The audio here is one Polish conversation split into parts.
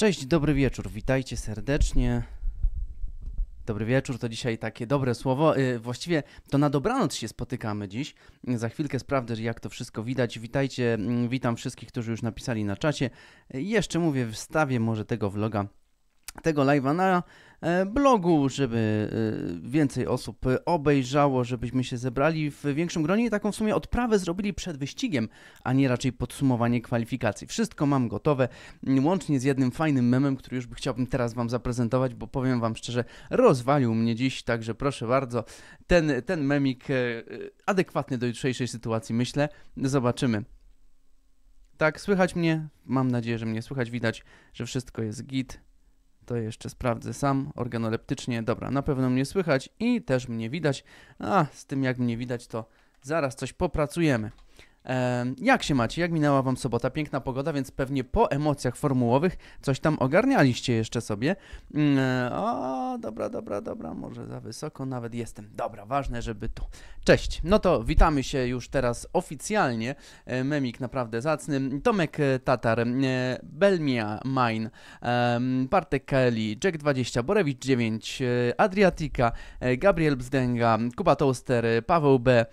Cześć, dobry wieczór, witajcie serdecznie. Dobry wieczór, to dzisiaj takie dobre słowo. Y, właściwie to na dobranoc się spotykamy dziś. Za chwilkę sprawdzę, jak to wszystko widać. Witajcie, mm, witam wszystkich, którzy już napisali na czacie. Y, jeszcze mówię, wstawię może tego vloga tego live'a na e, blogu, żeby e, więcej osób obejrzało, żebyśmy się zebrali w większym gronie i taką w sumie odprawę zrobili przed wyścigiem, a nie raczej podsumowanie kwalifikacji. Wszystko mam gotowe, łącznie z jednym fajnym memem, który już chciałbym teraz Wam zaprezentować, bo powiem Wam szczerze, rozwalił mnie dziś, także proszę bardzo, ten, ten memik e, adekwatny do jutrzejszej sytuacji, myślę. Zobaczymy. Tak, słychać mnie? Mam nadzieję, że mnie słychać, widać, że wszystko jest git. To jeszcze sprawdzę sam organoleptycznie. Dobra, na pewno mnie słychać i też mnie widać. A z tym jak mnie widać, to zaraz coś popracujemy. Jak się macie? Jak minęła Wam sobota? Piękna pogoda, więc pewnie po emocjach formułowych coś tam ogarnialiście jeszcze sobie. Mm, e, o, dobra, dobra, dobra, może za wysoko nawet jestem. Dobra, ważne, żeby tu. Cześć, no to witamy się już teraz oficjalnie. E, memik naprawdę zacny. Tomek e, Tatar, Belmia Mine, Bartek Kaeli, Jack 20, Borewicz 9, Adriatika, Gabriel Bzdęga, Kuba Toaster, Paweł B,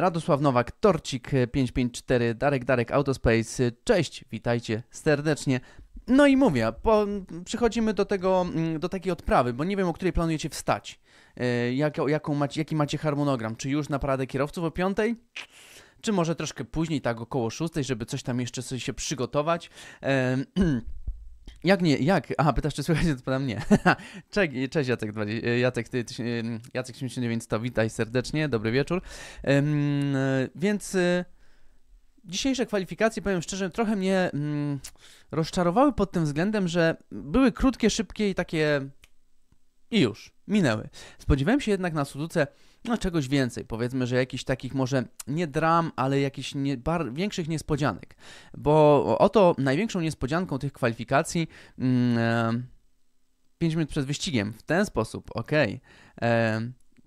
Radosław Nowak, Torcik 554 Darek Darek Autospace. Cześć, witajcie serdecznie. No i mówię, po, przychodzimy do tego, mm, do takiej odprawy, bo nie wiem, o której planujecie wstać. E, jak, jaką macie, jaki macie harmonogram? Czy już na paradę kierowców o piątej? Czy może troszkę później, tak około szóstej, żeby coś tam jeszcze sobie się przygotować? E, jak nie, jak? Aha, pytasz, czy słychać podam nie Cześć, cześć Jacek, e, Jacek, ty, ty, Jacek 79, to witaj serdecznie, dobry wieczór. więc dzisiejsze kwalifikacje, powiem szczerze, trochę mnie mm, rozczarowały pod tym względem, że były krótkie, szybkie i takie. I już, minęły. Spodziewałem się jednak na Suduce no, czegoś więcej. Powiedzmy, że jakichś takich może nie dram, ale jakichś nie, bar, większych niespodzianek. Bo oto największą niespodzianką tych kwalifikacji. Mm, e, 5 minut przed wyścigiem, w ten sposób, ok.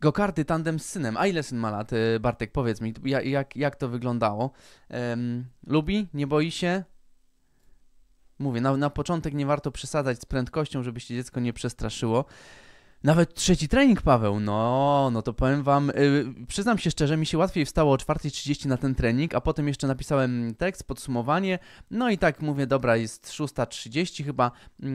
Gokarty tandem z synem. A ile syn ma lat? E, Bartek, powiedz mi, jak, jak, to wyglądało? Um, lubi? Nie boi się? Mówię, na, na początek nie warto przesadzać z prędkością, żeby się dziecko nie przestraszyło. Nawet trzeci trening, Paweł. No, no to powiem wam, yy, przyznam się szczerze, mi się łatwiej wstało o 4.30 na ten trening, a potem jeszcze napisałem tekst, podsumowanie. No i tak mówię, dobra, jest 6.30 chyba, yy,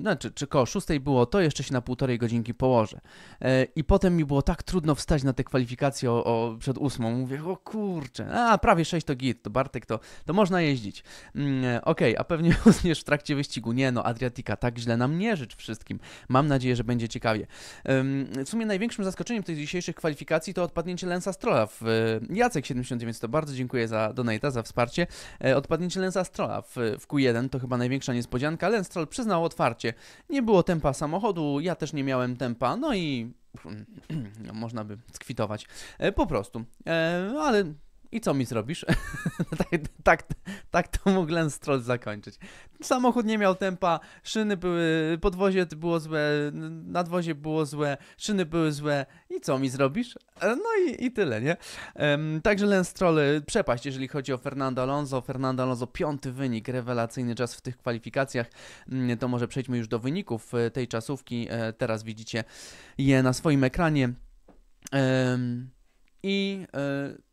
znaczy, czy koło 6 było to, jeszcze się na półtorej godzinki położę. Yy, I potem mi było tak trudno wstać na te kwalifikacje o, o, przed 8. Mówię, o kurczę, a prawie 6 to git, to Bartek, to, to można jeździć. Yy, Okej, okay, a pewnie usniesz w trakcie wyścigu. Nie no, Adriatika, tak źle nam nie życz wszystkim. Mam nadzieję, że będzie ciekawie w sumie największym zaskoczeniem tych dzisiejszych kwalifikacji to odpadnięcie Lensa Strola w e, Jacek79, to bardzo dziękuję za donata, za wsparcie. E, odpadnięcie Lensa Strola w, w Q1 to chyba największa niespodzianka. Lens Stroll przyznał otwarcie, nie było tempa samochodu, ja też nie miałem tempa, no i no, można by skwitować. E, po prostu. Ale i co mi zrobisz? tak, tak, tak to mógł Lance Stroll zakończyć. Samochód nie miał tempa, szyny były, podwozie było złe, nadwozie było złe, szyny były złe. I co mi zrobisz? E, no i, i tyle, nie? Um, także Lens Stroll, y, przepaść, jeżeli chodzi o Fernando Alonso. Fernando Alonso, piąty wynik, rewelacyjny czas w tych kwalifikacjach. Mm, to może przejdźmy już do wyników y, tej czasówki. E, teraz widzicie je na swoim ekranie. Um, i y,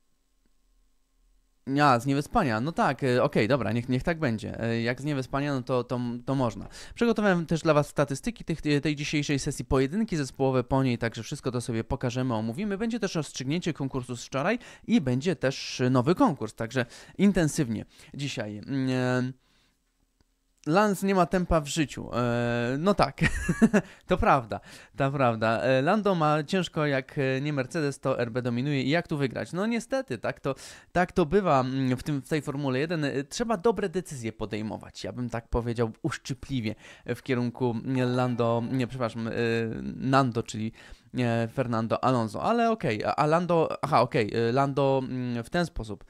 ja, z niewyspania. No tak, e, okej, okay, dobra, niech, niech tak będzie. E, jak z niewyspania, no to, to, to można. Przygotowałem też dla Was statystyki tych, e, tej dzisiejszej sesji pojedynki zespołowe po niej, także wszystko to sobie pokażemy, omówimy. Będzie też rozstrzygnięcie konkursu z wczoraj i będzie też nowy konkurs, także intensywnie dzisiaj. Yy... Lance nie ma tempa w życiu. E, no tak, to prawda, to prawda. E, Lando ma ciężko, jak e, nie Mercedes, to RB dominuje i jak tu wygrać? No niestety, tak to, tak to bywa mm, w, tym, w tej Formule 1. Trzeba dobre decyzje podejmować, ja bym tak powiedział uszczypliwie w kierunku Lando, nie, przepraszam, Nando, czyli Fernando Alonso. Ale okej, okay, a Lando, aha, okej, okay, Lando mm, w ten sposób,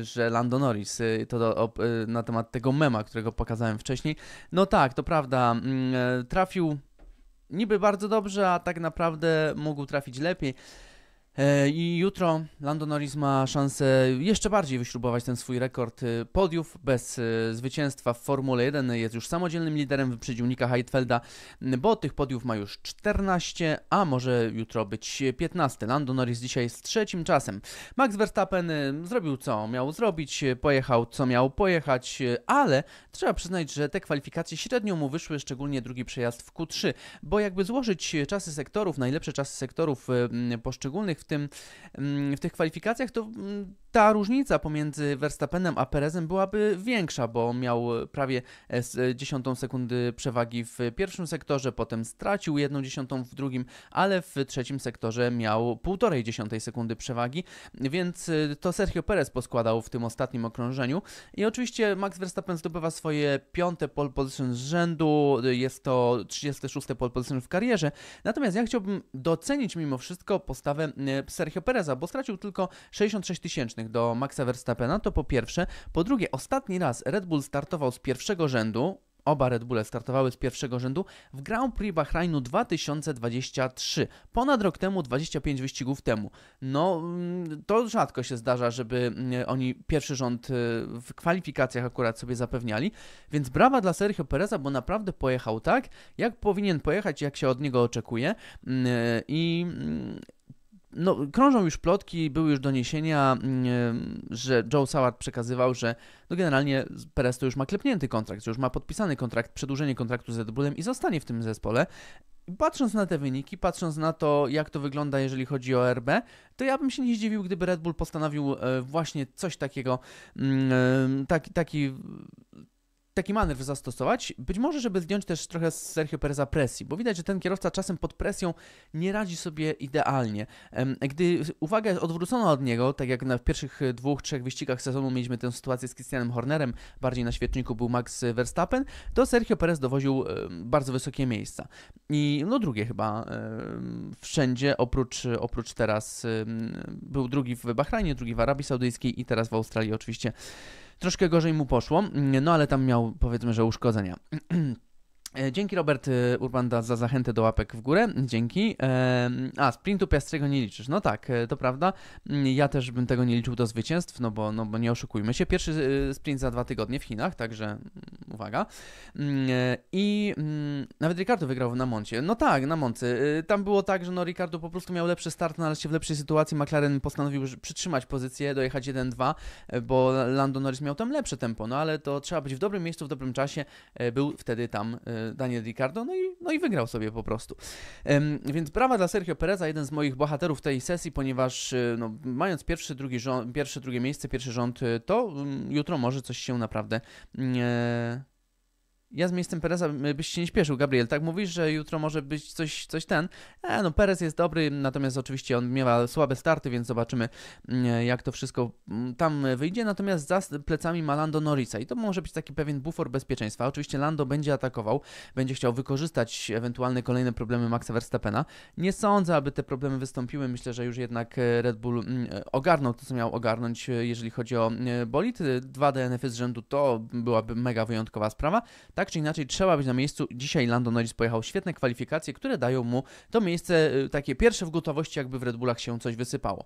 y, że Lando Norris, y, to do, y, na temat tego mema, którego pokazałem wcześniej. No tak, to prawda, mm, trafił niby bardzo dobrze, a tak naprawdę mógł trafić lepiej. E, I jutro Lando Norris ma szansę jeszcze bardziej wyśrubować ten swój rekord e, podiów bez e, zwycięstwa w Formule 1. Jest już samodzielnym liderem, wyprzedził Nika Heidfelda, bo tych podiów ma już 14, a może jutro być 15. Lando Norris dzisiaj z trzecim czasem. Max Verstappen zrobił co miał zrobić, pojechał co miał pojechać, ale trzeba przyznać, że te kwalifikacje średnio mu wyszły, szczególnie drugi przejazd w Q3, bo jakby złożyć czasy sektorów, najlepsze czasy sektorów poszczególnych w, tym, mm, w tych kwalifikacjach, to mm, ta różnica pomiędzy Verstappenem a Perezem byłaby większa, bo miał prawie e, dziesiątą sekundy przewagi w pierwszym sektorze, potem stracił jedną dziesiątą w drugim, ale w trzecim sektorze miał półtorej dziesiątej sekundy przewagi, więc e, to Sergio Perez poskładał w tym ostatnim okrążeniu. I oczywiście Max Verstappen zdobywa swoje piąte pole position z rzędu, e, jest to 36 pole position w karierze. Natomiast ja chciałbym docenić mimo wszystko postawę Y, Sergio Pereza, bo stracił tylko 66 tysięcznych do Maxa Verstappena, to po pierwsze. Po drugie, ostatni raz Red Bull startował z pierwszego rzędu, Oba Red Bulle startowały z pierwszego rzędu w Grand Prix Bahrainu 2023, ponad rok temu, 25 wyścigów temu. No, mm, to rzadko się zdarza, żeby mm, oni pierwszy rząd y, w kwalifikacjach akurat sobie zapewniali, więc brawa dla Sergio Pereza, bo naprawdę pojechał tak, jak powinien pojechać, jak się od niego oczekuje mm, y, i no, krążą już plotki, były już doniesienia, mm, że Joe Saward przekazywał, że no generalnie Perez to już ma klepnięty kontrakt, że już ma podpisany kontrakt, przedłużenie kontraktu z Red Bullem i zostanie w tym zespole. Patrząc na te wyniki, patrząc na to, jak to wygląda, jeżeli chodzi o RB, to ja bym się nie zdziwił, gdyby Red Bull postanowił e, właśnie coś takiego, mm, e, taki, taki taki manewr zastosować, być może, żeby zdjąć też trochę z Sergio Pereza presji, bo widać, że ten kierowca czasem pod presją nie radzi sobie idealnie. Gdy uwagę odwrócono od niego, tak jak na pierwszych dwóch, trzech wyścigach sezonu mieliśmy tę sytuację z Christianem Hornerem, bardziej na świeczniku był Max Verstappen, to Sergio Perez dowoził bardzo wysokie miejsca. I no drugie chyba wszędzie, oprócz, oprócz teraz, był drugi w Bahrajnie, drugi w Arabii Saudyjskiej i teraz w Australii oczywiście. Troszkę gorzej mu poszło, mm, no ale tam miał powiedzmy, że uszkodzenia. E, dzięki Robert e, Urbanda za zachętę do łapek w górę. Dzięki. E, a, sprintu Piastrego nie liczysz. No tak, to prawda. Mm, ja też bym tego nie liczył do zwycięstw, no bo, no bo nie oszukujmy się. Pierwszy sprint za dwa tygodnie w Chinach, także mm, uwaga. Mm, I nawet Ricardo wygrał na Moncie. No tak, na Moncy. Tam było tak, że no Ricardo po prostu miał lepszy start, no ale się w lepszej sytuacji McLaren postanowił przytrzymać pozycję, dojechać 1-2, bo Lando Norris miał tam lepsze tempo, no ale to trzeba być w dobrym miejscu, w dobrym czasie. Był wtedy tam Daniel Ricardo, no i, no i wygrał sobie po prostu. Więc brawa dla Sergio Pereza, jeden z moich bohaterów tej sesji, ponieważ e, no, mając pierwszy, drugi rząd, pierwsze, drugie miejsce, pierwszy rząd, e, to mm, jutro może coś się naprawdę mm, e, ja z miejscem Pereza byś się nie śpieszył, Gabriel. Tak mówisz, że jutro może być coś, coś ten. E, no, Perez jest dobry, natomiast oczywiście on miewa słabe starty, więc zobaczymy, mm, jak to wszystko mm, tam wyjdzie. Natomiast za plecami ma Lando Norrisa i to może być taki pewien bufor bezpieczeństwa. Oczywiście Lando będzie atakował, będzie chciał wykorzystać ewentualne kolejne problemy Maxa Verstappena. Nie sądzę, aby te problemy wystąpiły. Myślę, że już jednak e, Red Bull mm, e, ogarnął to, co miał ogarnąć, e, jeżeli chodzi o bolid. Dwa dnf y z rzędu to byłaby mega wyjątkowa sprawa. Tak czy inaczej trzeba być na miejscu. Dzisiaj Lando Norris pojechał świetne kwalifikacje, które dają mu to miejsce y, takie pierwsze w gotowości, jakby w Red Bullach się coś wysypało.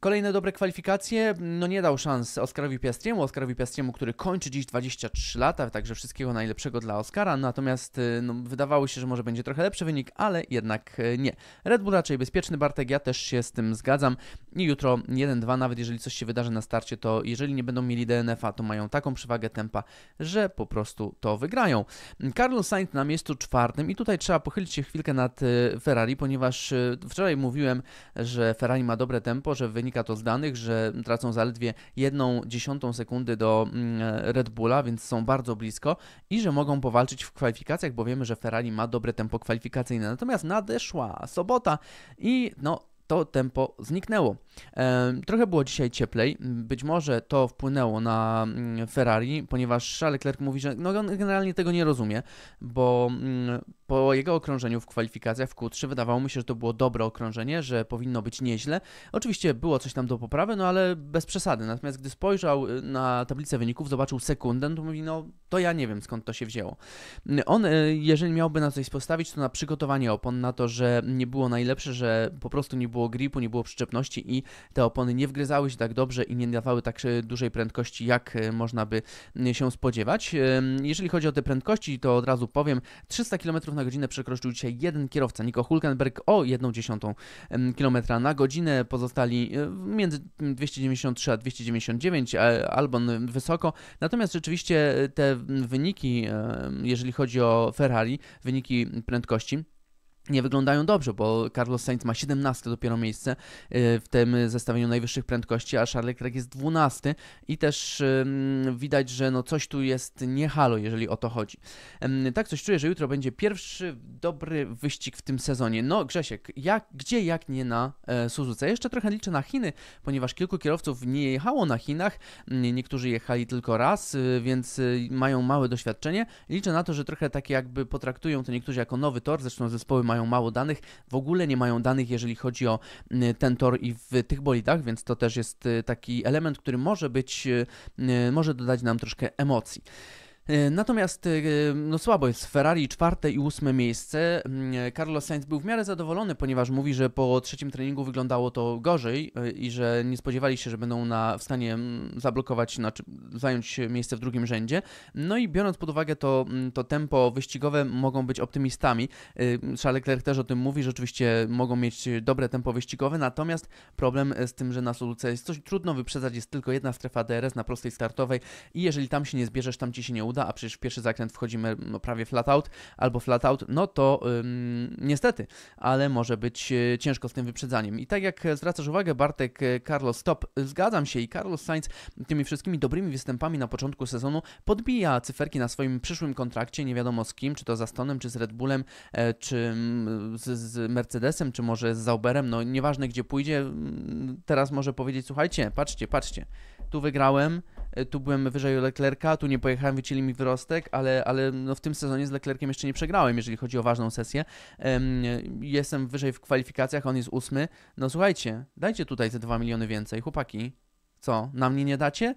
Kolejne dobre kwalifikacje, no nie dał szans Oskarowi Piastriemu, Oskarowi Piastriemu, który kończy dziś 23 lata, także wszystkiego najlepszego dla Oscar'a. natomiast y, no, wydawało się, że może będzie trochę lepszy wynik, ale jednak y, nie. Red Bull raczej bezpieczny, Bartek, ja też się z tym zgadzam i jutro 1-2, nawet jeżeli coś się wydarzy na starcie, to jeżeli nie będą mieli DNF-a, to mają taką przewagę tempa, że po prostu to wygrają. Carlos Sainz na miejscu czwartym i tutaj trzeba pochylić się chwilkę nad y, Ferrari, ponieważ wczoraj mówiłem, że Ferrari ma dobre tempo, że wynika to z danych, że tracą zaledwie jedną dziesiątą sekundy do mm, Red Bulla, więc są bardzo blisko i że mogą powalczyć w kwalifikacjach, bo wiemy, że Ferrari ma dobre tempo kwalifikacyjne. Natomiast nadeszła sobota i no to tempo zniknęło. Trochę było dzisiaj cieplej, być może to wpłynęło na mm, Ferrari, ponieważ Charles Leclerc mówi, że no on generalnie tego nie rozumie, bo mm, po jego okrążeniu w kwalifikacjach w Q3 wydawało mi się, że to było dobre okrążenie, że powinno być nieźle. Oczywiście było coś tam do poprawy, no ale bez przesady. Natomiast gdy spojrzał y, na tablicę wyników, zobaczył sekundę, to mówi, no to ja nie wiem skąd to się wzięło. Y, on, y, jeżeli miałby na coś postawić, to na przygotowanie opon, na to, że nie było najlepsze, że po prostu nie było gripu, nie było przyczepności i te opony nie wgryzały się tak dobrze i nie dawały tak dużej prędkości, jak można by się spodziewać. Jeżeli chodzi o te prędkości, to od razu powiem, 300 km na na godzinę przekroczył dzisiaj jeden kierowca, Nico Hulkenberg, o 1,1 km na godzinę. Pozostali e, między 293 a 299, e, Albon wysoko. Natomiast rzeczywiście te wyniki, e, jeżeli chodzi o Ferrari, wyniki prędkości, nie wyglądają dobrze, bo Carlos Sainz ma 17 dopiero miejsce y, w tym zestawieniu najwyższych prędkości, a Charles Leclerc jest 12 i też widać, że no coś tu jest nie halo, jeżeli o to chodzi. Tak coś czuję, że jutro będzie pierwszy dobry wyścig w tym sezonie. No Grzesiek, jak, gdzie jak nie na e, Suzuce? Jeszcze trochę liczę na Chiny, ponieważ kilku kierowców nie jechało na Chinach, mm, niektórzy jechali tylko raz, y, więc y, mają małe doświadczenie. Liczę na to, że trochę takie jakby potraktują to niektórzy jako nowy tor, zresztą zespoły mają mało danych, w ogóle nie mają danych, jeżeli chodzi o y, ten tor i w tych bolidach, więc to też jest y, taki element, który może być, y, może dodać nam troszkę emocji. E, natomiast e, no słabo jest Ferrari czwarte i ósme miejsce. Mm, e, Carlos Sainz był w miarę zadowolony, ponieważ mówi, że po trzecim treningu wyglądało to gorzej i że nie spodziewali się, że będą na, w stanie mm, zablokować, znaczy zająć miejsce w drugim rzędzie. No i biorąc pod uwagę to, mm, to tempo wyścigowe, mogą być optymistami. Charles Leclerc też o tym mówi, że oczywiście mogą mieć dobre tempo wyścigowe, natomiast problem z tym, że na Soluce jest coś trudno wyprzedzać, jest tylko jedna strefa DRS na prostej startowej i jeżeli tam się nie zbierzesz, tam ci się nie uda a przecież w pierwszy zakręt wchodzimy no, prawie flat out albo flat out, no to ym, niestety, ale może być e, ciężko z tym wyprzedzaniem. I tak jak zwracasz uwagę, Bartek, e, Carlos Stop, zgadzam się i Carlos Sainz tymi wszystkimi dobrymi występami na początku sezonu podbija cyferki na swoim przyszłym kontrakcie, nie wiadomo z kim, czy to z Astonem, czy z Red Bullem, e, czy z, z Mercedesem, czy może z Zauberem, no nieważne gdzie pójdzie, teraz może powiedzieć, słuchajcie, patrzcie, patrzcie, tu wygrałem, E, tu byłem wyżej Leclerca, tu nie pojechałem, wycięli mi wyrostek, ale, ale no w tym sezonie z leklerkiem jeszcze nie przegrałem, jeżeli chodzi o ważną sesję. Jestem wyżej w kwalifikacjach, on jest ósmy. No słuchajcie, dajcie tutaj te 2 miliony więcej, chłopaki. Co, na mnie nie dacie?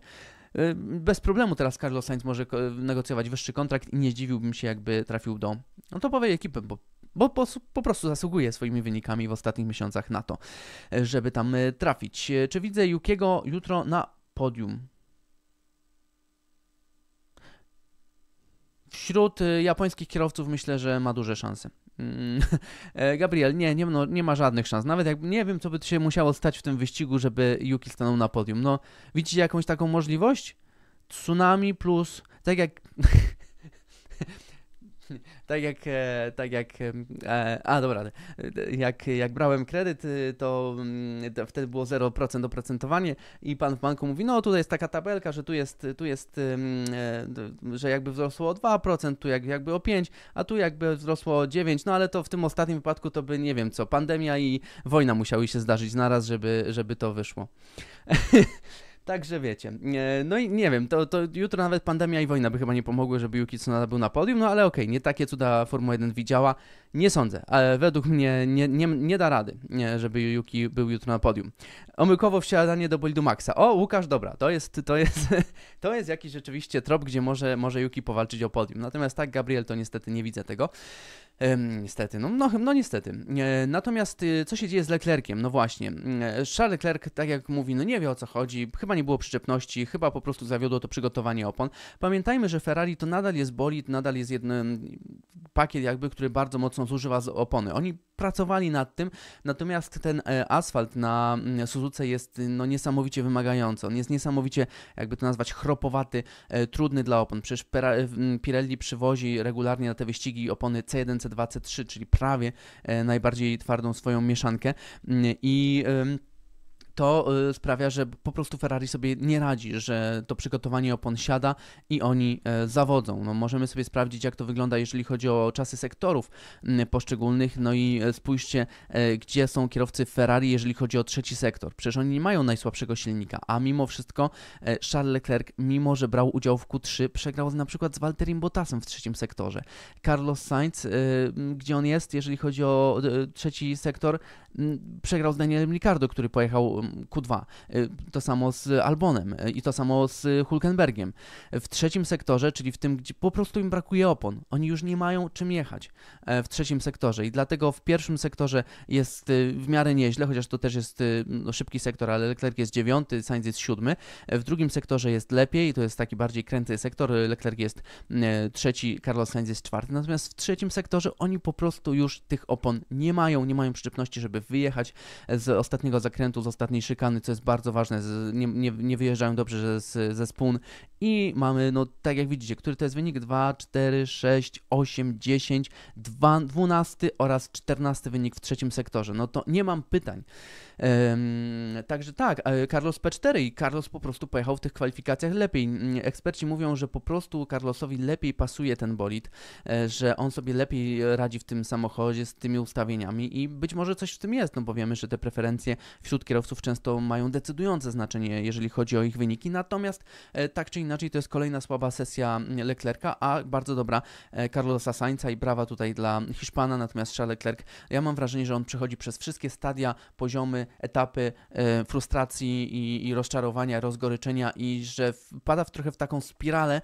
E, bez problemu teraz Carlos Sainz może negocjować wyższy kontrakt i nie zdziwiłbym się, jakby trafił do no topowej ekipy, bo bo po, po, prostu zasługuje swoimi wynikami w ostatnich miesiącach na to, e, żeby tam trafić. Czy widzę Jukiego jutro na podium? Wśród y, japońskich kierowców myślę, że ma duże szanse. Mm, e, Gabriel, nie, nie, no, nie ma żadnych szans. Nawet jak nie wiem, co by się musiało stać w tym wyścigu, żeby Yuki stanął na podium. No, widzicie jakąś taką możliwość? Tsunami plus, tak jak Tak jak, e, tak jak, e, a dobra, e, jak, jak brałem kredyt, mm, to, wtedy było 0% oprocentowanie i pan w banku mówi, no tutaj jest taka tabelka, że tu jest, tu jest, że jakby wzrosło o 2%, tu jakby o 5%, a tu jakby wzrosło o 9%, no ale to w tym ostatnim wypadku to by, nie wiem co, pandemia i wojna musiały się zdarzyć naraz, żeby, żeby to wyszło. Także wiecie. No i nie wiem, to, to jutro nawet pandemia i wojna by chyba nie pomogły, żeby Yuki Tsunoda był na podium, no ale okej, okay, nie takie cuda Formuła 1 widziała. Nie sądzę, ale według mnie nie, nie, nie da rady, żeby Yuki był jutro na podium. Omyłkowo wsiadanie do bolidu Maxa. O, Łukasz, dobra, to jest, to jest, to jest jakiś rzeczywiście trop, gdzie może, może Yuki powalczyć o podium. Natomiast tak, Gabriel, to niestety nie widzę tego. niestety, no, no, no niestety. E, natomiast y, co się dzieje z Leclerciem? No właśnie, e, Charles Leclerc, tak jak mówi, no nie wie o co chodzi, chyba nie było przyczepności, chyba po prostu zawiodło to przygotowanie opon. Pamiętajmy, że Ferrari to nadal jest bolid, nadal jest jeden pakiet jakby, który bardzo mocno zużywa z opony. Oni pracowali nad tym, natomiast ten e, asfalt na mm, Suzuce jest y, no, niesamowicie wymagający. On jest niesamowicie, jakby to nazwać, chropowaty, e, trudny dla opon. Przecież mm, Pirelli przywozi regularnie na te wyścigi opony C1, C2, C3, czyli prawie e, najbardziej twardą swoją mieszankę mm, i... Yy, to y, sprawia, że po prostu Ferrari sobie nie radzi, że to przygotowanie opon siada i oni e, zawodzą. No, możemy sobie sprawdzić, jak to wygląda, jeżeli chodzi o czasy sektorów poszczególnych. No i e, spójrzcie, e, gdzie są kierowcy Ferrari, jeżeli chodzi o trzeci sektor. Przecież oni nie mają najsłabszego silnika, a mimo wszystko Charles Leclerc, mimo że brał udział w Q3, przegrał na przykład z Walterim Bottasem w trzecim sektorze. Carlos Sainz, gdzie on jest, jeżeli chodzi o trzeci sektor, przegrał z Danielem Ricardo, który pojechał Q2. Y, to samo z Albonem y, i to samo z Hulkenbergiem. W trzecim sektorze, czyli w tym, gdzie po prostu im brakuje opon, oni już nie mają czym jechać y, w trzecim sektorze i dlatego w pierwszym sektorze jest w miarę nieźle, chociaż to też jest no, szybki sektor, ale Leclerc jest dziewiąty, Sainz jest siódmy. W drugim sektorze jest lepiej, to jest taki bardziej kręty sektor, Leclerc jest trzeci, Carlos Sainz jest czwarty, natomiast w trzecim sektorze oni po prostu już tych opon nie mają, nie mają przyczepności, żeby wyjechać z ostatniego zakrętu, z ostatniego później szykany, co jest bardzo ważne, z, nie, nie, nie wyjeżdżają dobrze ze spun i mamy, no tak jak widzicie, który to jest wynik 2, 4, 6, 8, 10, 2, 12 oraz 14 wynik w trzecim sektorze. No to nie mam pytań. także tak, e, Carlos P4 i Carlos po prostu pojechał w tych kwalifikacjach lepiej. Mm, eksperci mówią, że po prostu Carlosowi lepiej pasuje ten bolid, e, że on sobie lepiej radzi w tym samochodzie z tymi ustawieniami i być może coś w tym jest, no bo wiemy, że te preferencje wśród kierowców często mają decydujące znaczenie, jeżeli chodzi o ich wyniki. Natomiast e, tak czy inaczej to jest kolejna słaba sesja mm, Leclerca, a bardzo dobra e, Carlosa Sainza i brawa tutaj dla Hiszpana, natomiast Charles Leclerc, ja mam wrażenie, że on przechodzi przez wszystkie stadia, poziomy, etapy e, frustracji i, i rozczarowania, rozgoryczenia i że wpada w, trochę w taką spiralę,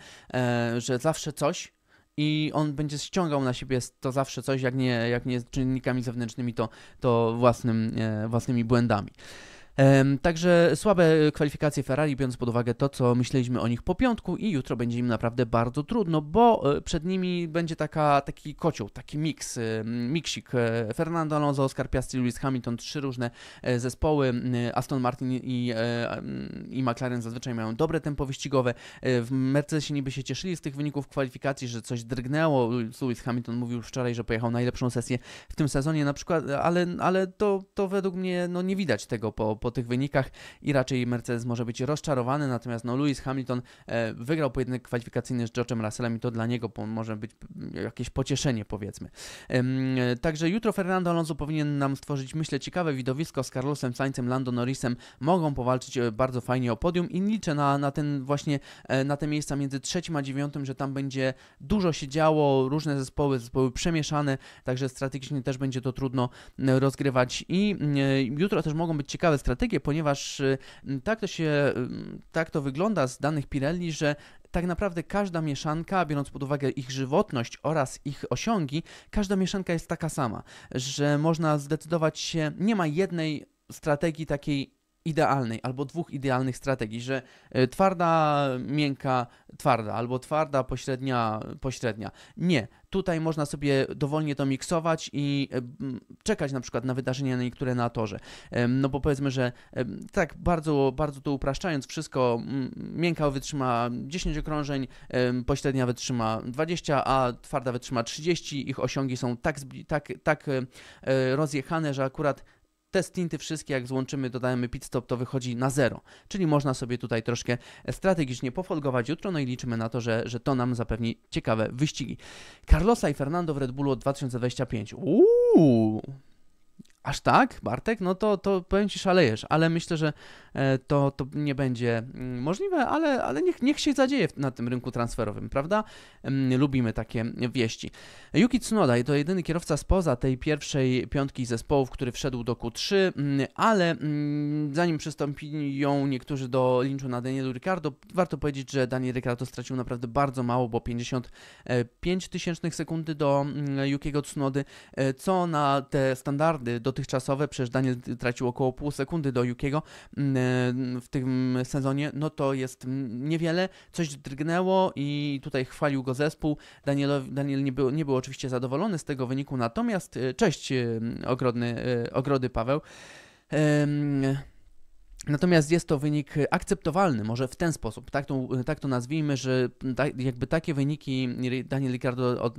że zawsze coś i on będzie ściągał na siebie to zawsze coś, jak nie, jak nie z czynnikami zewnętrznymi, to, to własnym, własnymi błędami. Także słabe kwalifikacje Ferrari, biorąc pod uwagę to, co myśleliśmy o nich po piątku i jutro będzie im naprawdę bardzo trudno, bo e, przed nimi będzie taka, taki kocioł, taki miks, e, miksik. E, Fernando Alonso, Oscar Piastri, Lewis Hamilton, trzy różne zespoły. Aston Martin i, i McLaren zazwyczaj mają dobre tempo wyścigowe. W Mercedesie niby się cieszyli z tych wyników kwalifikacji, że coś drgnęło. Lewis Hamilton mówił już wczoraj, że pojechał najlepszą sesję w tym sezonie na przykład, ale, ale to, to według mnie no, nie widać tego po, po tych wynikach i raczej Mercedes może być rozczarowany, natomiast no Lewis Hamilton e, wygrał pojedynek kwalifikacyjny z George'em Russellem i to dla niego może być jakieś pocieszenie powiedzmy. E, także jutro Fernando Alonso powinien nam stworzyć myślę ciekawe widowisko z Carlosem Saincem, Lando Norrisem, mogą powalczyć e, bardzo fajnie o podium i liczę na, na ten właśnie, na te miejsca między trzecim a dziewiątym, że tam będzie dużo się działo, różne zespoły, zespoły przemieszane, także strategicznie też będzie to trudno rozgrywać i jutro też mogą być ciekawe strategie strategię, ponieważ y, tak to się, tak to wygląda z danych Pirelli, że tak naprawdę każda mieszanka, biorąc pod uwagę ich żywotność oraz ich osiągi, każda mieszanka jest taka sama, że można zdecydować się, nie ma jednej strategii takiej idealnej albo dwóch idealnych strategii, że e, twarda, miękka, twarda albo twarda, pośrednia, pośrednia. Nie, tutaj można sobie dowolnie to miksować i e, czekać na przykład na wydarzenia na niektóre na torze. No bo powiedzmy, że tak bardzo, bardzo to upraszczając wszystko, miękka wytrzyma 10 okrążeń, pośrednia wytrzyma 20, a twarda wytrzyma 30. Ich osiągi są tak, tak, tak e, rozjechane, że akurat te stinty wszystkie, jak złączymy, dodajemy pit stop, to wychodzi na zero. Czyli można sobie tutaj troszkę strategicznie pofolgować jutro, no i liczymy na to, że, że to nam zapewni ciekawe wyścigi. Carlosa i Fernando w Red Bullu od 2025. Uuu! Aż tak, Bartek? No to, to powiem Ci, szalejesz, ale myślę, że e, to, to nie będzie mm, możliwe, ale, ale niech, niech się zadzieje na tym rynku transferowym, prawda? Lubimy takie wieści. Yuki Tsunoda to jedyny kierowca spoza tej pierwszej piątki zespołów, który wszedł do Q3, mm, ale mm, zanim przystąpią niektórzy do linczu na Danielu Ricardo, warto powiedzieć, że Daniel Ricardo stracił naprawdę bardzo mało, bo 55 tysięcznych sekundy do Yukiego Tsunody, e, co na te standardy do dotychczasowe, przecież Daniel tracił około pół sekundy do Jukiego mm, e, w tym sezonie, no to jest mm, niewiele, coś drgnęło i tutaj chwalił go zespół. Daniel, Daniel nie, był, nie był oczywiście zadowolony z tego wyniku, natomiast e, cześć e, ogrodny, ogrody Paweł. Natomiast jest to wynik akceptowalny, może w ten sposób, tak to, tak to nazwijmy, że ta, jakby takie wyniki Daniel Ricardo od,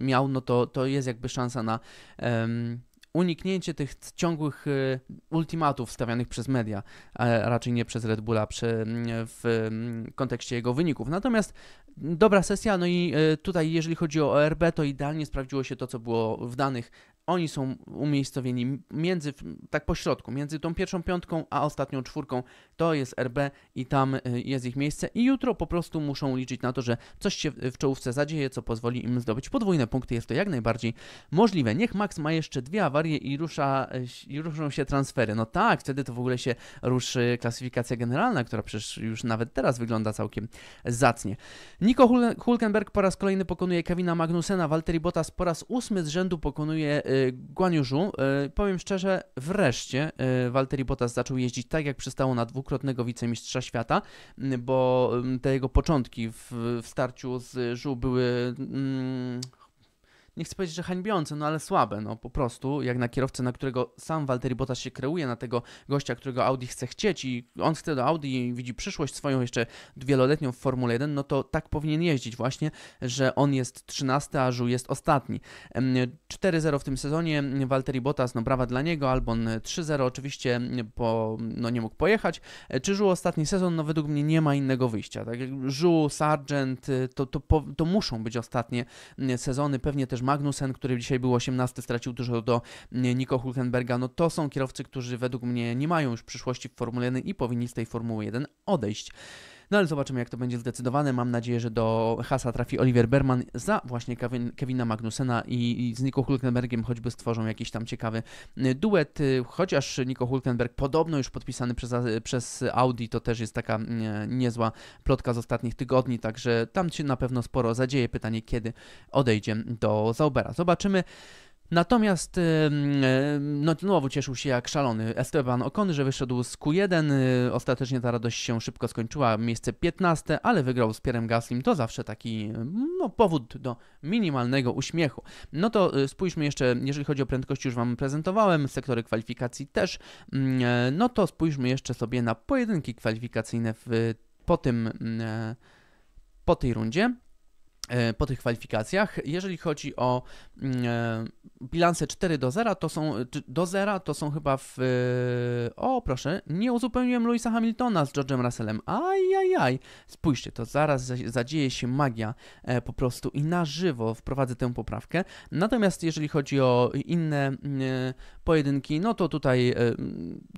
miał, no to, to jest jakby szansa na um, uniknięcie tych ciągłych y, ultimatów stawianych przez media, a raczej nie przez Red Bulla przy, mm, w mm, kontekście jego wyników. Natomiast dobra sesja, no i y, tutaj jeżeli chodzi o ORB, to idealnie sprawdziło się to, co było w danych oni są umiejscowieni między, tak po środku, między tą pierwszą piątką a ostatnią czwórką. To jest RB i tam y, jest ich miejsce. I jutro po prostu muszą liczyć na to, że coś się w czołówce zadzieje, co pozwoli im zdobyć podwójne punkty. Jest to jak najbardziej możliwe. Niech Max ma jeszcze dwie awarie i, rusza, i ruszą się transfery. No tak, wtedy to w ogóle się ruszy klasyfikacja generalna, która przecież już nawet teraz wygląda całkiem zacnie. Nico Hulkenberg po raz kolejny pokonuje Kevina Magnusena. Walteri Bottas po raz ósmy z rzędu pokonuje Y, Guaniuszu, y, powiem szczerze, wreszcie y, Walteri Bottas zaczął jeździć tak, jak przystało na dwukrotnego wicemistrza świata, bo te jego początki w, w starciu z Żu były... Mm, nie chcę powiedzieć, że hańbiące, no ale słabe, no po prostu, jak na kierowcę, na którego sam Walteri Bottas się kreuje, na tego gościa, którego Audi chce chcieć i on chce do Audi i widzi przyszłość swoją jeszcze wieloletnią w Formule 1, no to tak powinien jeździć właśnie, że on jest 13, a Żu jest ostatni. 4-0 w tym sezonie, Walteri Bottas, no brawa dla niego, Albon 3-0 e, oczywiście, bo e, no nie mógł pojechać. E, czy Żu ostatni sezon? No według mnie nie ma innego wyjścia, tak jak Żu, Sargent, to, to, to muszą być ostatnie sezony, pewnie też Magnussen, który dzisiaj był 18, stracił dużo do e, Nico Hulkenberga. No to są kierowcy, którzy według mnie nie mają już przyszłości w Formule 1 i powinni z tej Formuły 1 odejść. No ale zobaczymy, jak to będzie zdecydowane. Mam nadzieję, że do hasa trafi Oliver Berman za właśnie Kevin, Kevina Magnusena i, i z Nico Hulkenbergiem choćby stworzą jakiś tam ciekawy y, duet. Y, chociaż Nico Hulkenberg podobno już podpisany przez, przez Audi, to też jest taka y, niezła plotka z ostatnich tygodni, także tam się na pewno sporo zadzieje. Pytanie, kiedy odejdzie do Zaubera. Zobaczymy. Natomiast no, znowu cieszył się jak szalony Esteban Okony, że wyszedł z Q1. Y, ostatecznie ta radość się szybko skończyła, miejsce 15, ale wygrał z Pierem Gaslim. To zawsze taki no, powód do minimalnego uśmiechu. No to y, spójrzmy jeszcze, jeżeli chodzi o prędkości, już Wam prezentowałem, sektory kwalifikacji też. Mm, e, no to spójrzmy jeszcze sobie na pojedynki kwalifikacyjne w, po tym, mm, e, po tej rundzie. E, po tych kwalifikacjach. Jeżeli chodzi o mm, e, bilansę 4 do 0, to są do 0 to są chyba w e, o proszę, nie uzupełniłem Louisa Hamiltona z George'em Russellem. Ajajaj. Spójrzcie, to zaraz zadzieje się magia po prostu i na żywo wprowadzę tę poprawkę. Natomiast jeżeli chodzi o inne mm, pojedynki, no to tutaj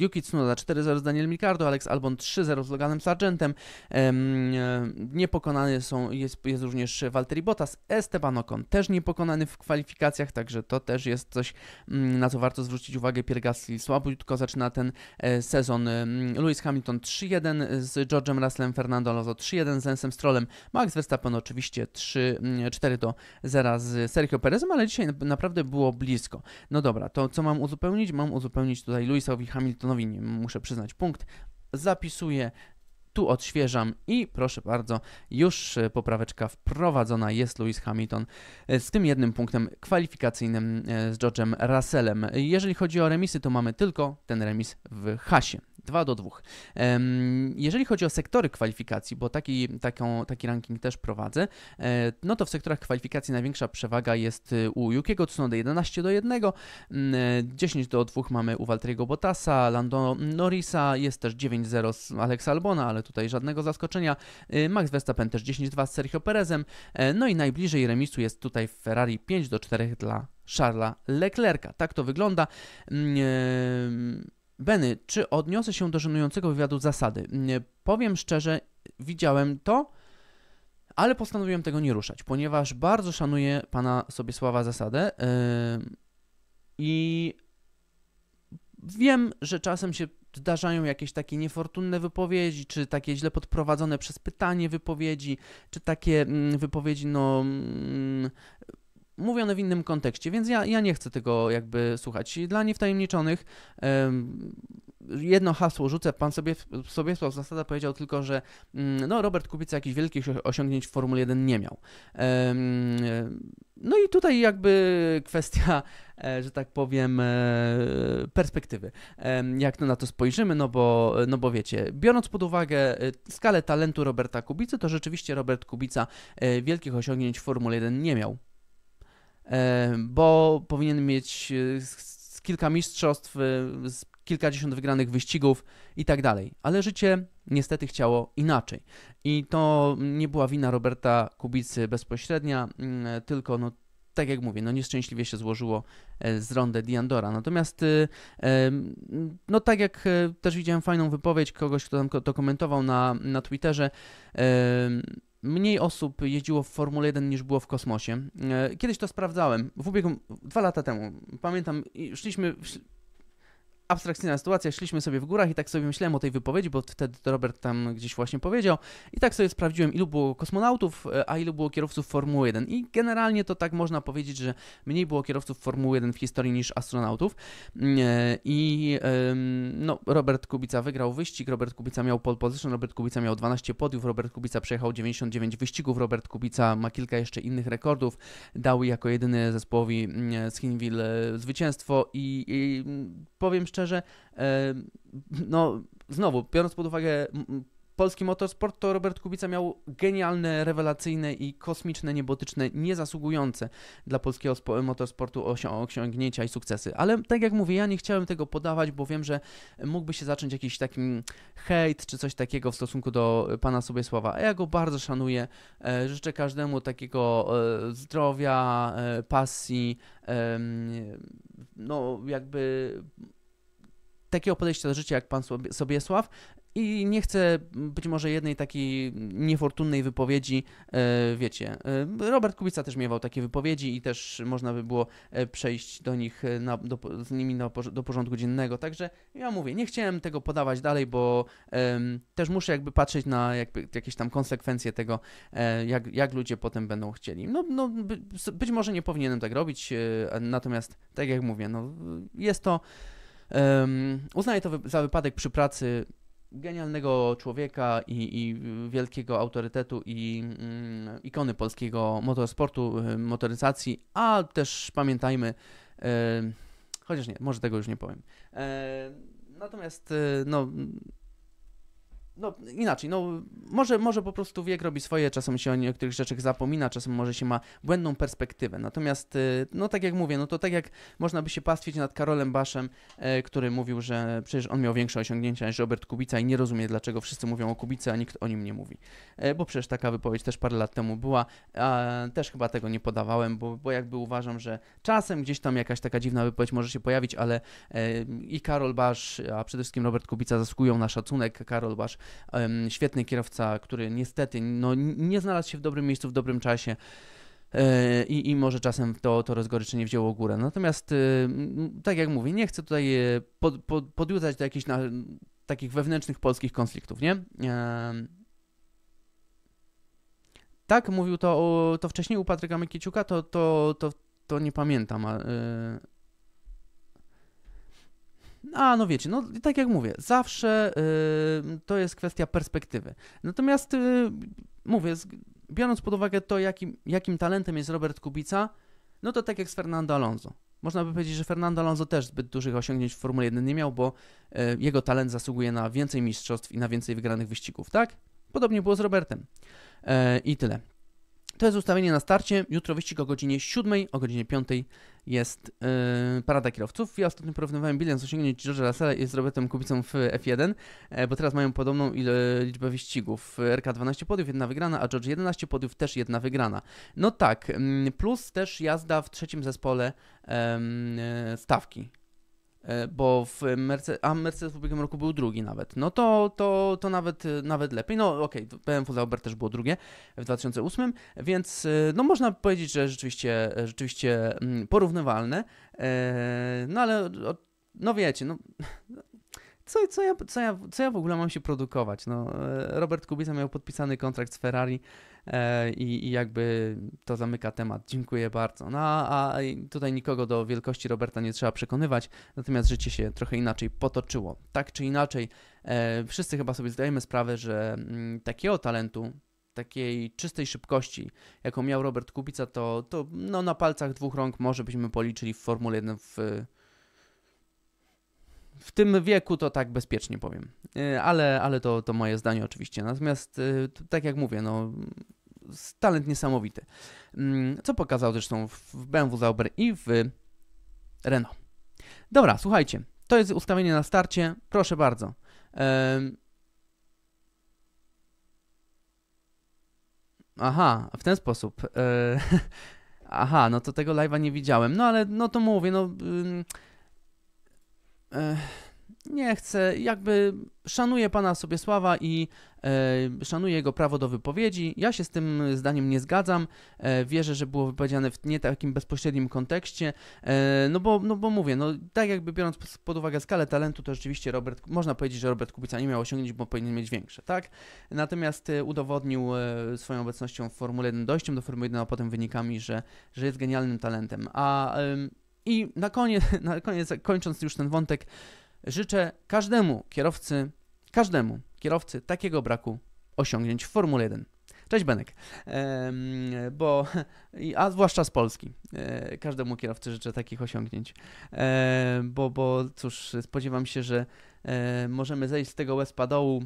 Yuki Tsunoda 4-0 z Danielem Ricardo, Alex Albon 3-0 z Loganem Sargentem. Niepokonany są jest, jest również Val Walteri Bottas, Esteban Ocon też niepokonany w kwalifikacjach, także to też jest coś, mm, na co warto zwrócić uwagę. Piergasli słabo, słabutko zaczyna ten e, sezon. Mm, Lewis Hamilton 3-1 e, z George'em Russellem, Fernando Alonso 3-1 z Lensem Strollem, Max Verstappen oczywiście 3-4 do 0 z Sergio Perezem, ale dzisiaj naprawdę było blisko. No dobra, to co mam uzupełnić? Mam uzupełnić tutaj Lewisowi Hamiltonowi, muszę przyznać punkt, zapisuję tu odświeżam i proszę bardzo, już e, popraweczka wprowadzona jest Lewis Hamilton e, z tym jednym punktem kwalifikacyjnym e, z George'em Russellem. Jeżeli chodzi o remisy, to mamy tylko ten remis w hasie. 2 do 2. Jeżeli chodzi o sektory kwalifikacji, bo taki, taką, taki ranking też prowadzę, no to w sektorach kwalifikacji największa przewaga jest u Jukiego Tsunoda 11 do 1, 10 mm, do 2 mamy u Walteriego Bottasa, Lando Norrisa, jest też 9-0 z Alexa Albona, ale tutaj żadnego zaskoczenia. Y, Max Verstappen też 10-2 z Sergio Perezem. E, no i najbliżej remisu jest tutaj w Ferrari 5 do 4 dla Charlesa Leclerca. Tak to wygląda. Mm, e, Beny, czy odniosę się do żenującego wywiadu zasady? Mm, e, powiem szczerze, widziałem to, ale postanowiłem tego nie ruszać, ponieważ bardzo szanuję pana sobie sława zasadę. I Wiem, że czasem się zdarzają jakieś takie niefortunne wypowiedzi, czy takie źle podprowadzone przez pytanie wypowiedzi, czy takie mm, wypowiedzi, no mm, mówione w innym kontekście, więc ja, ja nie chcę tego jakby słuchać. Dla niewtajemniczonych um, jedno hasło rzucę, pan sobie, sobie zasada powiedział tylko, że mm, no, Robert Kubica jakichś wielkich osiągnięć w Formule 1 nie miał. No i tutaj jakby kwestia, e, że tak powiem, e, perspektywy. Jak na to spojrzymy, no bo, no bo wiecie, biorąc pod uwagę e, skalę talentu Roberta Kubicy, to rzeczywiście Robert Kubica wielkich osiągnięć w Formule 1 nie miał. E, bo powinien mieć e, kilka mistrzostw, e, kilkadziesiąt wygranych wyścigów i tak dalej. Ale życie niestety chciało inaczej. I to nie była wina Roberta Kubicy bezpośrednia, mm, tylko no tak jak mówię, no nieszczęśliwie się złożyło z Rondę Diandora. Natomiast, no tak jak też widziałem fajną wypowiedź kogoś, kto tam to komentował na, na Twitterze, mniej osób jeździło w Formule 1 niż było w kosmosie. E, kiedyś to sprawdzałem, w ubiegłym, dwa lata temu, pamiętam, szliśmy, abstrakcyjna sytuacja, szliśmy sobie w górach i tak sobie myślałem o tej wypowiedzi, bo wtedy Robert tam gdzieś właśnie powiedział i tak sobie sprawdziłem, ilu było kosmonautów, e, a ilu było kierowców Formuły 1 i generalnie to tak można powiedzieć, że mniej było kierowców Formuły 1 w historii niż astronautów mm, e, i no, Robert Kubica wygrał wyścig, Robert Kubica miał pole position, Robert Kubica miał 12 podiów, Robert Kubica przejechał 99 wyścigów, Robert Kubica ma kilka jeszcze innych rekordów, dał jako jedyny zespołowi mm, z Chinville e, zwycięstwo i, i mm, powiem szczerze, szczerze, no znowu, biorąc pod uwagę polski motorsport, to Robert Kubica miał genialne, rewelacyjne i kosmiczne, niebotyczne, niezasługujące dla polskiego motorsportu osiągnięcia i sukcesy. Ale tak jak mówię, ja nie chciałem tego podawać, bo wiem, że mógłby się zacząć jakiś taki hejt czy coś takiego w stosunku do pana Sobiesława. A ja go bardzo szanuję. E, życzę każdemu takiego e, zdrowia, e, pasji, no jakby takiego podejścia do życia jak pan Sobiesław i nie chcę być może jednej takiej niefortunnej wypowiedzi, e, wiecie, e, Robert Kubica też miewał takie wypowiedzi i też można by było e, przejść do nich, na, do, z nimi na, do porządku dziennego, także ja mówię, nie chciałem tego podawać dalej, bo um, też muszę jakby patrzeć na jakby jakieś tam konsekwencje tego, jak, jak ludzie potem będą chcieli. No, no by, być może nie powinienem tak robić, natomiast tak jak mówię, no jest to Um, uznaję to za wypadek przy pracy genialnego człowieka i, i wielkiego autorytetu i mm, ikony polskiego motorsportu, y, motoryzacji, a też pamiętajmy, e, chociaż nie, może tego już nie powiem. E, natomiast, y, no no inaczej, no może, może po prostu wiek robi swoje, czasem się o niektórych rzeczach zapomina, czasem może się ma błędną perspektywę. Natomiast, y, no tak jak mówię, no to tak jak można by się pastwić nad Karolem Baszem, e, który mówił, że przecież on miał większe osiągnięcia niż Robert Kubica i nie rozumie, dlaczego wszyscy mówią o Kubicy, a nikt o nim nie mówi. E, bo przecież taka wypowiedź też parę lat temu była, a też chyba tego nie podawałem, bo, bo jakby uważam, że czasem gdzieś tam jakaś taka dziwna wypowiedź może się pojawić, ale e, i Karol Basz, a przede wszystkim Robert Kubica zasługują na szacunek. Karol Basz Świetny kierowca, który niestety no, nie znalazł się w dobrym miejscu, w dobrym czasie. E, I, I może czasem to, to rozgoryczenie wzięło górę. Natomiast, e, tak jak mówię, nie chcę tutaj e, pod, pod, podjudzać do jakichś na, takich wewnętrznych polskich konfliktów, nie? Tak, mówił to, to wcześniej u Patryka Mykiciuka, to, to, to, to nie pamiętam. A, no wiecie, no tak jak mówię, zawsze yy, to jest kwestia perspektywy. Natomiast yy, mówię, biorąc pod uwagę to, jakim, jakim talentem jest Robert Kubica, no to tak jak z Fernando Alonso. Można by powiedzieć, że Fernando Alonso też zbyt dużych osiągnięć w Formule 1 nie miał, bo yy, jego talent zasługuje na więcej mistrzostw i na więcej wygranych wyścigów, tak? Podobnie było z Robertem. E, I tyle. To jest ustawienie na starcie. Jutro wyścig o godzinie 7, o godzinie 5 jest yy, Parada Kierowców. Ja ostatnio porównywałem bilans osiągnięć George'a Russella i z Robertem Kubicą w F1, e, bo teraz mają podobną il, liczbę wyścigów. RK 12 podiów, jedna wygrana, a George 11 podiów, też jedna wygrana. No tak, mm, plus też jazda w trzecim zespole e, stawki E, bo w Mercedes, a Mercedes w ubiegłym roku był drugi nawet, no to, to, to nawet, nawet lepiej. No okej, okay, BMW Sauber też było drugie w 2008, więc e, no można powiedzieć, że rzeczywiście, e, rzeczywiście mm, porównywalne, no ale no wiecie, no... Co, co, ja, co, ja, co ja w ogóle mam się produkować? No, Robert Kubica miał podpisany kontrakt z Ferrari E, i, i jakby to zamyka temat. Dziękuję bardzo. No a tutaj nikogo do wielkości Roberta nie trzeba przekonywać, natomiast życie się trochę inaczej potoczyło. Tak czy inaczej, e, wszyscy chyba sobie zdajemy sprawę, że mm, takiego talentu takiej czystej szybkości, jaką miał Robert Kubica, to, to no, na palcach dwóch rąk może byśmy policzyli w Formule 1 w, w tym wieku to tak bezpiecznie powiem. Y, ale, ale to, to moje zdanie oczywiście. Natomiast, y, tak jak mówię, no, talent niesamowity. Mm, co pokazał zresztą w BMW Zauber i w Renault. Dobra, słuchajcie. To jest ustawienie na starcie. Proszę bardzo. Aha, w ten sposób. E, aha, no to tego live'a nie widziałem. No ale no to mówię, no nie chcę, jakby szanuję pana sobie sława i e, szanuję jego prawo do wypowiedzi. Ja się z tym zdaniem nie zgadzam. E, wierzę, że było wypowiedziane w nie takim bezpośrednim kontekście. E, no, bo, no bo mówię, no tak jakby biorąc pod uwagę skalę talentu, to rzeczywiście Robert, można powiedzieć, że Robert Kubica nie miał osiągnięć, bo powinien mieć większe, tak? Natomiast e, udowodnił e, swoją obecnością w Formule 1, dojściem do Formuły 1, a potem wynikami, że, że jest genialnym talentem. A e, i na koniec, na koniec, kończąc już ten wątek, życzę każdemu kierowcy, każdemu kierowcy takiego braku osiągnięć w Formule 1. Cześć Benek, bo, a zwłaszcza z Polski, e, każdemu kierowcy życzę takich osiągnięć, e, bo, bo cóż, spodziewam się, że e, możemy zejść z tego łez dołu,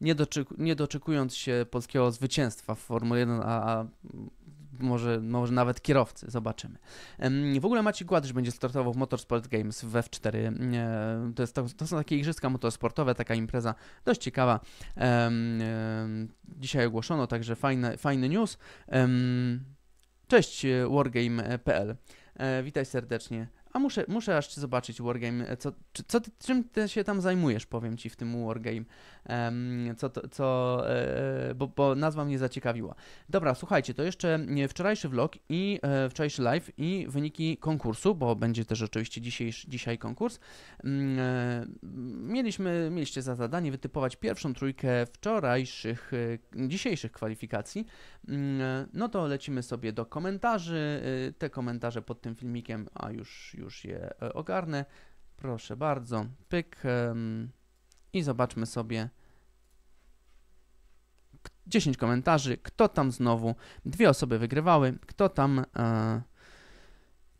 nie, nie doczekując się polskiego zwycięstwa w Formule 1, a, a może, może nawet kierowcy, zobaczymy. W ogóle Maciej Gładysz będzie startował w Motorsport Games w F4. To, jest, to, są takie igrzyska motorsportowe, taka impreza dość ciekawa. Dzisiaj ogłoszono, także fajne fajny news. Cześć e, wargame.pl. E, witaj serdecznie. A muszę, muszę aż zobaczyć Wargame, e, co, czy, co ty, czym ty się tam zajmujesz, powiem ci w tym Wargame, um, co, to, co, e, e, bo, bo nazwa mnie zaciekawiła. Dobra, słuchajcie, to jeszcze e, wczorajszy vlog i e, wczorajszy live i wyniki konkursu, bo będzie też oczywiście dzisiaj, dzisiaj konkurs. Mm, e, mieliśmy, mieliście za zadanie wytypować pierwszą trójkę wczorajszych, dzisiejszych kwalifikacji. Mm, no to lecimy sobie do komentarzy, te komentarze pod tym filmikiem, a już już je e, ogarnę. Proszę bardzo, pyk i zobaczmy sobie 10 komentarzy, kto tam znowu, dwie osoby wygrywały, kto tam e,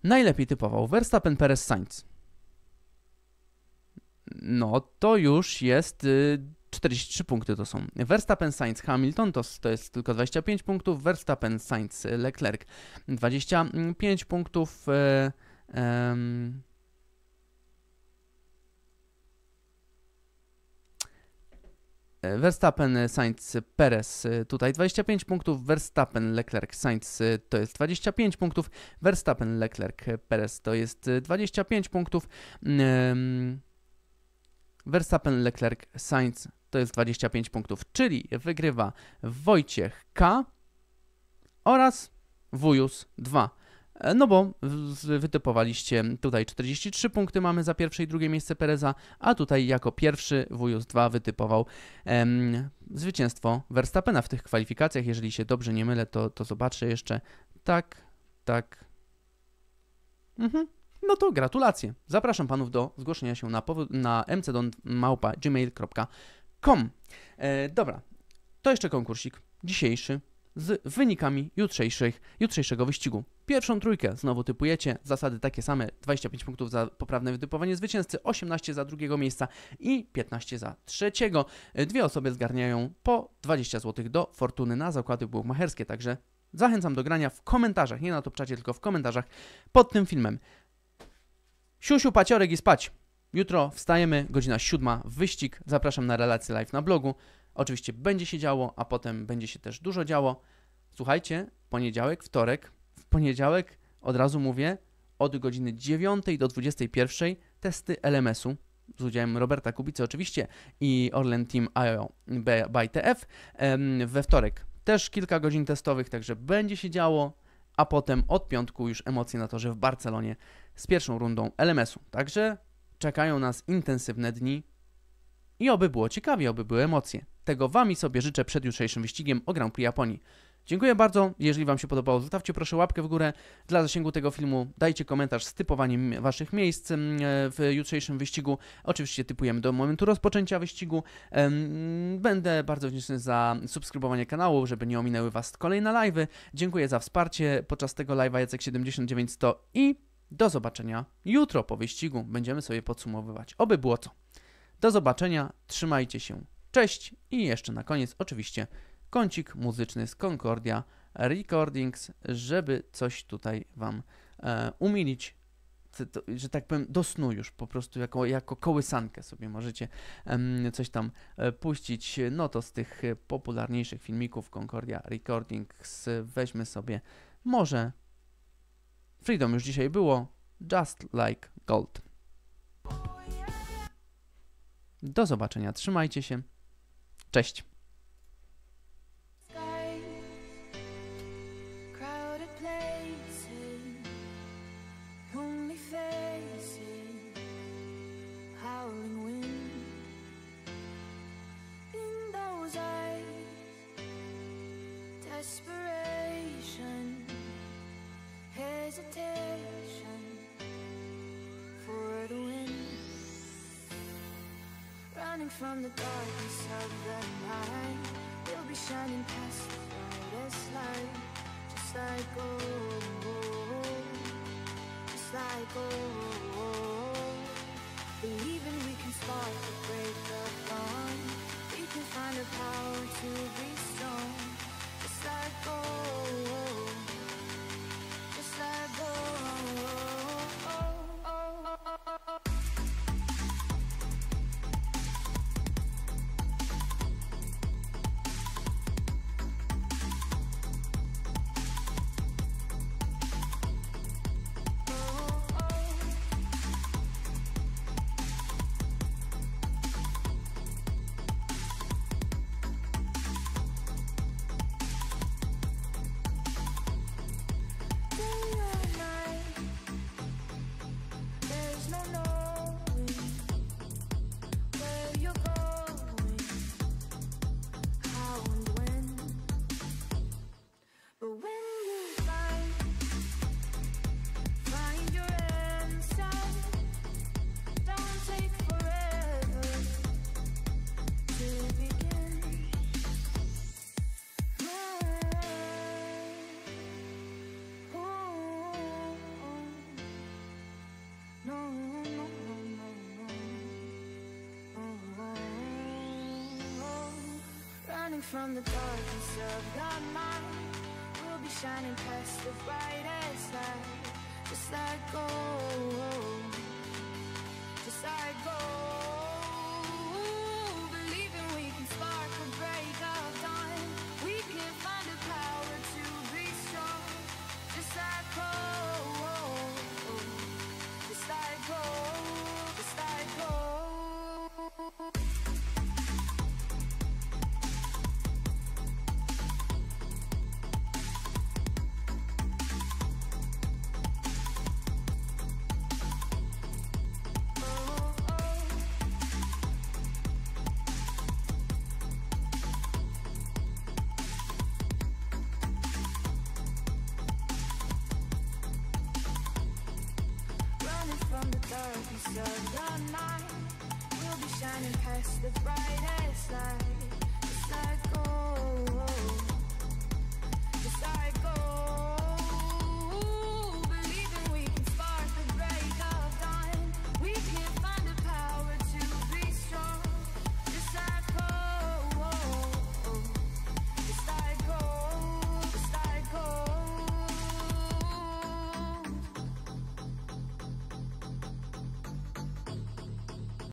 najlepiej typował, Verstappen, Perez, Sainz. No, to już jest y, 43 punkty to są. Verstappen, Sainz, Hamilton to, to jest tylko 25 punktów, Verstappen, Sainz, Leclerc 25 punktów, e, Um, Verstappen, Sainz, Perez tutaj 25 punktów, Verstappen, Leclerc, Sainz to jest 25 punktów, Verstappen, Leclerc, Perez to jest 25 punktów, Verstappen, Leclerc, Sainz to jest 25 punktów, czyli wygrywa Wojciech K oraz Wujus 2. E, no bo wytypowaliście tutaj 43 punkty mamy za pierwsze i drugie miejsce Pereza, a tutaj jako pierwszy Wujus 2 wytypował em, zwycięstwo Verstappena w tych kwalifikacjach. Jeżeli się dobrze nie mylę, to, to zobaczę jeszcze. Tak, tak. Mhm. No to gratulacje. Zapraszam panów do zgłoszenia się na, na mcdonmałpa.gmail.com. E, dobra, to jeszcze konkursik dzisiejszy z wynikami jutrzejszych, jutrzejszego wyścigu. Pierwszą trójkę znowu typujecie, zasady takie same, 25 punktów za poprawne wytypowanie zwycięzcy, 18 za drugiego miejsca i 15 za trzeciego. Dwie osoby zgarniają po 20 zł do fortuny na zakłady buchmacherskie, także zachęcam do grania w komentarzach, nie na topczacie, tylko w komentarzach pod tym filmem. Siusiu, paciorek i spać! Jutro wstajemy, godzina 7, wyścig. Zapraszam na relację live na blogu. Oczywiście będzie się działo, a potem będzie się też dużo działo. Słuchajcie, poniedziałek, wtorek, w poniedziałek od razu mówię, od godziny 9 do 21 testy LMS-u z udziałem Roberta Kubicy oczywiście i Orlen Team IO by TF. We wtorek też kilka godzin testowych, także będzie się działo, a potem od piątku już emocje na torze w Barcelonie z pierwszą rundą LMS-u. Także czekają nas intensywne dni, i oby było ciekawie, oby były emocje. Tego Wami sobie życzę przed jutrzejszym wyścigiem o Grand Prix Japonii. Dziękuję bardzo. Jeżeli Wam się podobało, zostawcie proszę łapkę w górę. Dla zasięgu tego filmu dajcie komentarz z typowaniem Waszych miejsc w jutrzejszym wyścigu. Oczywiście typujemy do momentu rozpoczęcia wyścigu. Będę bardzo wdzięczny za subskrybowanie kanału, żeby nie ominęły Was kolejne live'y. Dziękuję za wsparcie podczas tego live'a Jacek79100 i do zobaczenia jutro po wyścigu. Będziemy sobie podsumowywać. Oby było co. Do zobaczenia, trzymajcie się, cześć i jeszcze na koniec oczywiście kącik muzyczny z Concordia Recordings, żeby coś tutaj Wam e, umilić, że tak powiem, do snu już po prostu jako, jako kołysankę sobie możecie coś tam e, puścić. No to z tych popularniejszych filmików Concordia Recordings weźmy sobie może Freedom już dzisiaj było, Just Like Gold. Do zobaczenia, trzymajcie się. Cześć. From the darkness of the night we will be shining past the brightest light Just like gold Just like gold Believing we can spark the break of dawn We can find the power to be strong from the darkness of the mind We'll be shining past the brightest light Just let go